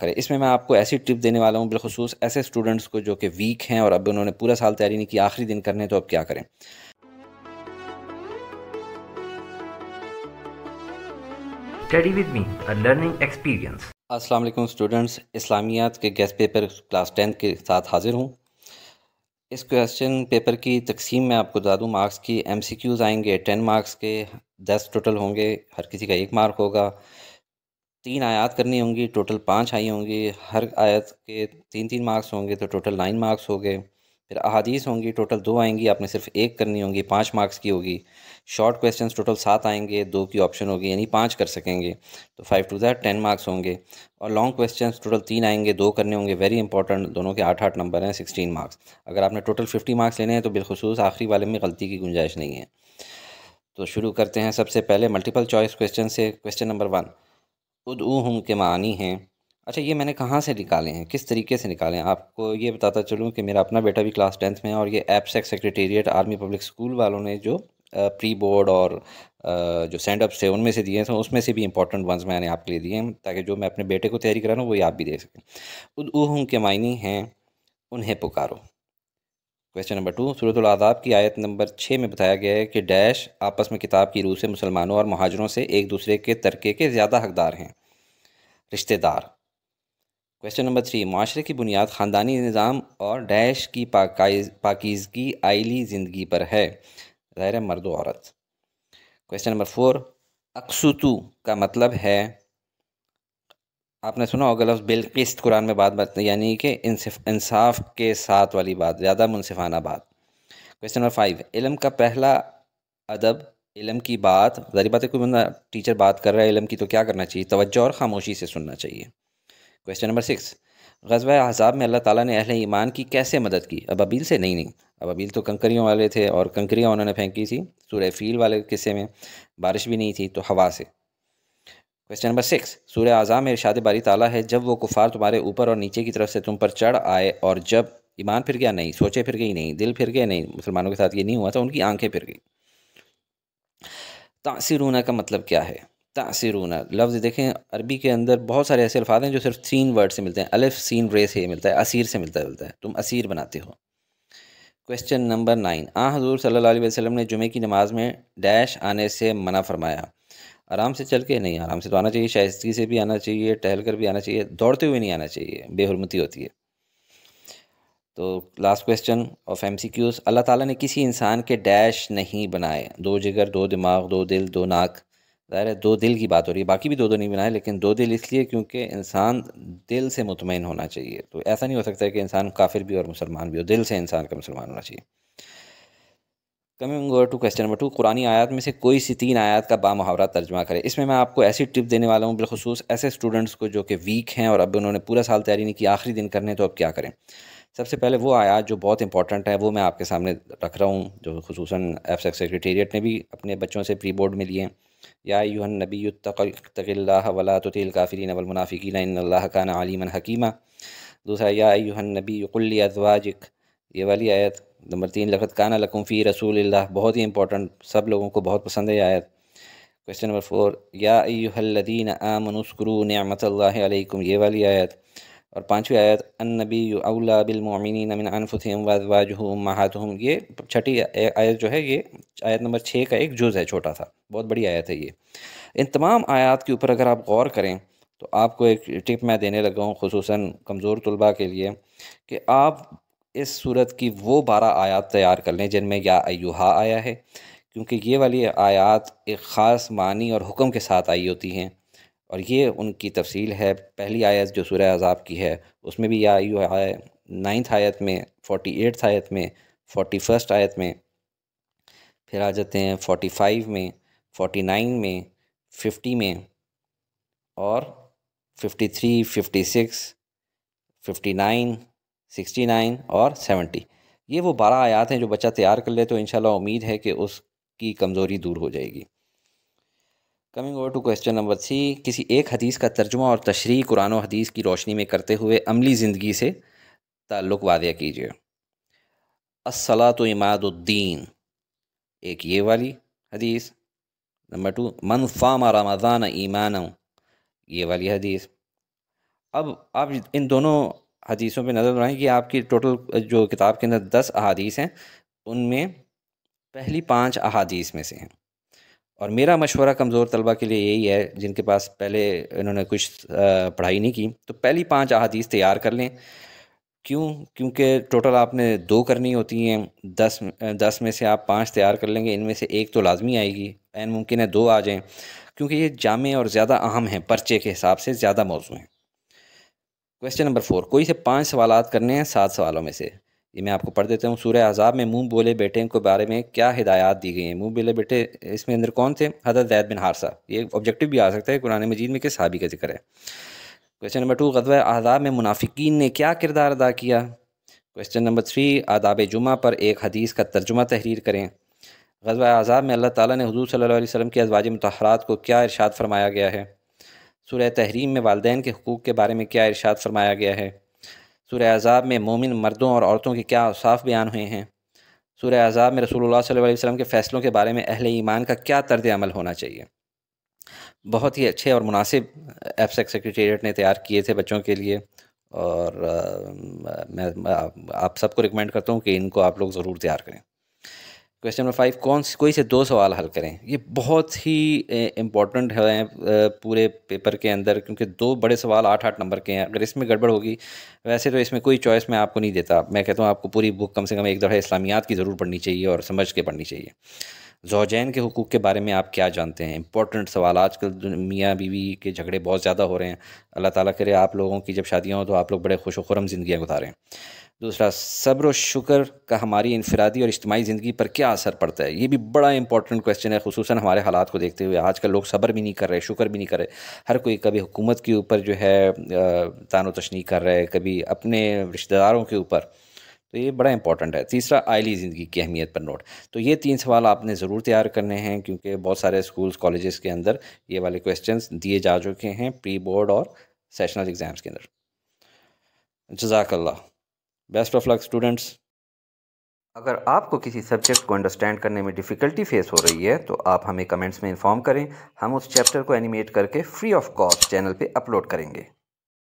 करें इसमें मैं आपको ऐसी टिप देने वाला हूँ बिलखसूस ऐसे स्टूडेंट्स को जो कि वीक हैं और अब उन्होंने पूरा साल तैयारी नहीं की आखिरी दिन करने तो अब क्या करें study with me a learning experience अस्सलाम वालेकुम स्टूडेंट्स इस्लामियात के गेस्ट पेपर क्लास टेंथ के साथ हाजिर हूँ इस क्वेश्चन पेपर की तकसीम मैं आपको बता दूँ मार्क्स की एम सी क्यूज़ आएंगे टेन मार्क्स के दस टोटल होंगे हर किसी का एक मार्क होगा तीन आयात करनी होंगी टोटल पाँच आई होंगी हर आयत के तीन तीन मार्क्स होंगे तो टोटल नाइन मार्क्स हो गए फिर अहादीस होंगी टोटल दो आएंगी आपने सिर्फ एक करनी होंगी पाँच मार्क्स की होगी शॉर्ट क्वेश्चंस टोटल सात आएंगे दो की ऑप्शन होगी यानी पाँच कर सकेंगे तो five two that ten marks होंगे और लॉन्ग क्वेश्चंस टोटल तीन आएंगे दो करने होंगे वेरी इंपॉर्टेंट दोनों के आठ आठ नंबर हैं सिक्सटीन मार्क्स अगर आपने टोटल फिफ्टी मार्क्स लेने हैं तो बिलखसूस आखिरी वाले में गलती की गुंजाइश नहीं है तो शुरू करते हैं सबसे पहले मल्टीपल चॉइस क्वेश्चन से क्वेश्चन नंबर वन उदूहम के मानी हैं अच्छा ये मैंने कहाँ से निकाले हैं किस तरीके से निकाले हैं आपको ये बताता चलूँ कि मेरा अपना बेटा भी क्लास टेंथ में है और ये APSAC secretariat army public school वालों ने जो प्री बोर्ड और जो सेंड अप्स थे उनमें से दिए थे तो उसमें से भी इंपॉर्टेंट वंस मैंने आपके लिए दिए हैं ताकि जो मैं अपने बेटे को तैयारी करा रहा हूँ वही आप भी दे सकें उदूहम के मायनी हैं उन्हें पुकारो क्वेश्चन नंबर टू सूरत आदाब की आयत नंबर छः में बताया गया है कि डैश आपस में किताब की रूह से मुसलमानों और महाजरों से एक दूसरे के तरके के ज़्यादा हकदार हैं रिश्तेदार क्वेश्चन नंबर थ्री माशरे की बुनियाद ख़ानदानी निज़ाम और डैश की पाकिजगी आइली ज़िंदगी पर है ज़ाहिर मर्द औरत क्वेश्चन नंबर फोर अक्सुतु का मतलब है आपने सुना होगा लफ्ज़ बिलकिस्त कुरान में बात बात यानी कि इंसाफ के साथ वाली बात ज़्यादा मुनसिफाना बात क्वेश्चन नंबर फाइव इलम का पहला अदब इलम की बात जारी बात है कोई बंदा टीचर बात कर रहा है इलम की तो क्या करना चाहिए तोज्जो और खामोशी से सुनना चाहिए क्वेश्चन नंबर सिक्स गजब अज़ाब में अल्लाह ताला ने अहल ईमान की कैसे मदद की अब अबील से नहीं नहीं अब अबील तो कंकरियों वाले थे और कंकरियाँ उन्होंने फेंकी थी सूर्य फील वाले किस्से में बारिश भी नहीं थी तो हवा से क्वेश्चन नंबर सिक्स सूर्य आज़ाम में इर्शाद बारी ताला है जब वो कुफार तुम्हारे ऊपर और नीचे की तरफ से तुम पर चढ़ आए और जब ईमान फिर गया नहीं सोचे फिर गई नहीं दिल फिर गए नहीं मुसलमानों के साथ ये नहीं हुआ था उनकी आंखें फिर गई तासिरूना का मतलब क्या है तासिरूना लफ्ज़ देखें अरबी के अंदर बहुत सारे ऐसे अल्फाज हैं जो सिर्फ तीन वर्ड से मिलते हैं अलिफ सीन रे से मिलता है असीर से मिलता जुलता है तुम असीर बनाते हो क्वेश्चन नंबर नाइन आ हजूर सल्लल्लाहु अलैहि वसल्लम ने जुमे की नमाज में डैश आने से मना फरमाया आराम से चल के नहीं आराम से तो आना चाहिए शाइस्तगी से भी आना चाहिए टहल कर भी आना चाहिए दौड़ते हुए नहीं आना चाहिए बेहरमती होती है तो last question of M C Qs अल्लाह ताला ने किसी इंसान के डैश नहीं बनाए दो जिगर दो दिमाग दो दिल दो नाक ज़ाहिर है दो दिल की बात हो रही है बाकी भी दो दो नहीं बनाए लेकिन दो दिल इसलिए क्योंकि इंसान दिल से मुतमिन होना चाहिए तो ऐसा नहीं हो सकता है कि इंसान काफिर भी और मुसलमान भी हो दिल से इंसान का मुसलमान होना चाहिए coming over to question number two कुरानी आयत में से कोई सी तीन आयत का मुहावरा तर्जमा करें इसमें मैं आपको ऐसी टिप देने वाला हूँ बिलखसूस ऐसे स्टूडेंट्स को जो कि वीक हैं और अब उन्होंने पूरा साल तैयारी नहीं की आखिरी दिन करने तो अब क्या करें सबसे पहले वो आयात जो बहुत इंपॉर्टेंट है वो मैं आपके सामने रख रहा हूँ जो खसूस एफ सेक्रेटेरिएट ने भी अपने बच्चों से प्री बोर्ड में लिए या यूहन नबी तकिल्ला वला तो तिल काफ़रीन वलमनाफ़िकीन अल्लाह खान आलिमन हकीमा दूसरा या यूहन नबी कुल्ली अजवाजिक ये वाली आयत नंबर तीन लखत काना लकुम फ़ी रसूल बहुत ही इंपॉर्टेंट सब लोगों को बहुत पसंद है आयत क्वेश्चन नंबर फोर या यादीन आमनस्करू नमतम ये वाली आयत और पाँचवीं आयत नबी अवला बिलमिन नमिन अनफुम वाजवाजहम महातम ये छठी आयत जो है ये आयत नंबर छः का एक जुज़ है छोटा सा बहुत बड़ी आयत है ये इन तमाम आयत के ऊपर अगर आप गौर करें तो आपको एक टिप मैं देने लगा हूँ खसूस कमज़ोर तलबा के लिए कि आप इस सूरत की वो बारह आयात तैयार कर लें जिनमें या अयुहा आया है क्योंकि ये वाली आयात एक ख़ास मानी और हुक्म के साथ आई होती हैं और ये उनकी तफसील है पहली आयत जो सूर्य अजाब की है उसमें भी या यू आए नाइन्थ आयत में फोटी एट्थ आयत में फोटी फर्स्ट आयत में फिर आ जाते हैं फोटी फाइव में फोटी नाइन में फिफ्टी में और fifty three fifty six fifty nine sixty nine और सेवेंटी ये वो बारह आयात हैं जो बच्चा तैयार कर ले तो इन उम्मीद है कि उसकी कमज़ोरी दूर हो जाएगी coming over to question number three किसी एक हदीस का तर्जुमा और तशरी कुरान और हदीस की रोशनी में करते हुए अमली ज़िंदगी से ताल्लुक़ वादिया कीजिए असला तो इमादुद्दीन एक ये वाली हदीस नंबर टू मन फामा रमज़ान ईमान ये वाली हदीस अब आप इन दोनों हदीसों पे नज़र बनाएँ कि आपकी टोटल जो किताब के अंदर दस अहादीस हैं उनमें पहली पाँच अहादीस में से हैं और मेरा मशवरा कमज़ोर तलबा के लिए यही है जिनके पास पहले इन्होंने कुछ पढ़ाई नहीं की तो पहली पाँच अहादीस तैयार कर लें क्यों क्योंकि टोटल आपने दो करनी होती हैं दस दस में से आप पाँच तैयार कर लेंगे इनमें से एक तो लाजमी आएगी एन मुमकिन है दो आ जाएँ क्योंकि ये जामे और ज़्यादा अहम हैं पर्चे के हिसाब से ज़्यादा मौजू हैं क्वेश्चन नंबर फोर कोई से पांच सवाल करने हैं सात सवालों में से ये मैं आपको पढ़ देता हूँ सूर्य आज़ाब में मुँह बोले बेटे के बारे में क्या हिदायत दी गई हैं मुँह बोले बेटे इसमें अंदर कौन थे हजरत जैद बिन हारसा ये ऑब्जेक्टिव भी आ सकता है कुरान मजीद में किस हाबी का जिक्र है क्वेश्चन नंबर टू गदवा आज़ाब में मुनाफिकीन ने क्या किरदार अदा किया क्वेश्चन नंबर थ्री आदाब जुमा पर एक हदीस का तर्जुमा तहरीर करें गजब आज़ाब में अल्लाह ताली ने हजूर सल वसलम की अजवाज मतहरात को क्या इर्शाद फरमाया गया है सूर्य तहरीम में वालदेन के हकूक़ के बारे में क्या इरशाद फरमाया गया है सूर्य अज़ाब में मोमिन मर्दों और औरतों के क्या अवसाफ बयान हुए हैं सूर्य अज़ाब में रसूलुल्लाह सल्लल्लाहु अलैहि वसल्लम के फ़ैसलों के बारे में अहिल ईमान का क्या तर्द अमल होना चाहिए बहुत ही अच्छे और मुनासिब एफसेक सेक्रटेट ने तैयार किए थे बच्चों के लिए और आ, मैं आ, आप सबको रिकमेंड करता हूँ कि इनको आप लोग ज़रूर तैयार करें क्वेश्चन नंबर फाइव कौन से कोई से दो सवाल हल करें ये बहुत ही इम्पॉर्टेंट है पूरे पेपर के अंदर क्योंकि दो बड़े सवाल आठ आठ नंबर के हैं अगर इसमें गड़बड़ होगी वैसे तो इसमें कोई चॉइस मैं आपको नहीं देता मैं कहता हूँ आपको पूरी बुक कम से कम एक दफ़ा इस्लामियात की ज़रूर पढ़नी चाहिए और समझ के पढ़नी चाहिए जोजैन के हकूक़ के बारे में आप क्या जानते हैं इंपॉर्टेंट सवाल आजकल तो मियाँ बीवी के झगड़े बहुत ज़्यादा हो रहे हैं अल्लाह ताला करे आप लोगों की जब शादियाँ हों तो आप लोग बड़े खुश वरम ज़िंदियाँ गुजारें दूसरा सब्र शुक्र का हमारी इनफरादी और इज्तमाही ज़िंदगी पर क्या असर पड़ता है ये भी बड़ा इंपॉर्टेंट क्वेश्चन है खूस हमारे हालात को देखते हुए आजकल लोग सब्र भी नहीं कर रहे शुक्र भी नहीं कर रहे हर कोई कभी हुकूमत के ऊपर जो है तानो तशनी कर रहे है कभी अपने रिश्तेदारों के ऊपर तो ये बड़ा इंपॉर्टेंट है तीसरा आयली ज़िंदगी की अहमियत पर नोट तो ये तीन सवाल आपने ज़रूर तैयार करने हैं क्योंकि बहुत सारे स्कूल्स कॉलेजेस के अंदर ये वाले क्वेश्चन दिए जा चुके हैं प्री बोर्ड और सेशनल एग्ज़ाम्स के अंदर जजाकल्ला बेस्ट ऑफ लक स्टूडेंट्स अगर आपको किसी सब्जेक्ट को अंडरस्टैंड करने में डिफ़िकल्टी फेस हो रही है तो आप हमें कमेंट्स में इन्फॉर्म करें हम उस चैप्टर को एनिमेट करके फ्री ऑफ कॉस्ट चैनल पे अपलोड करेंगे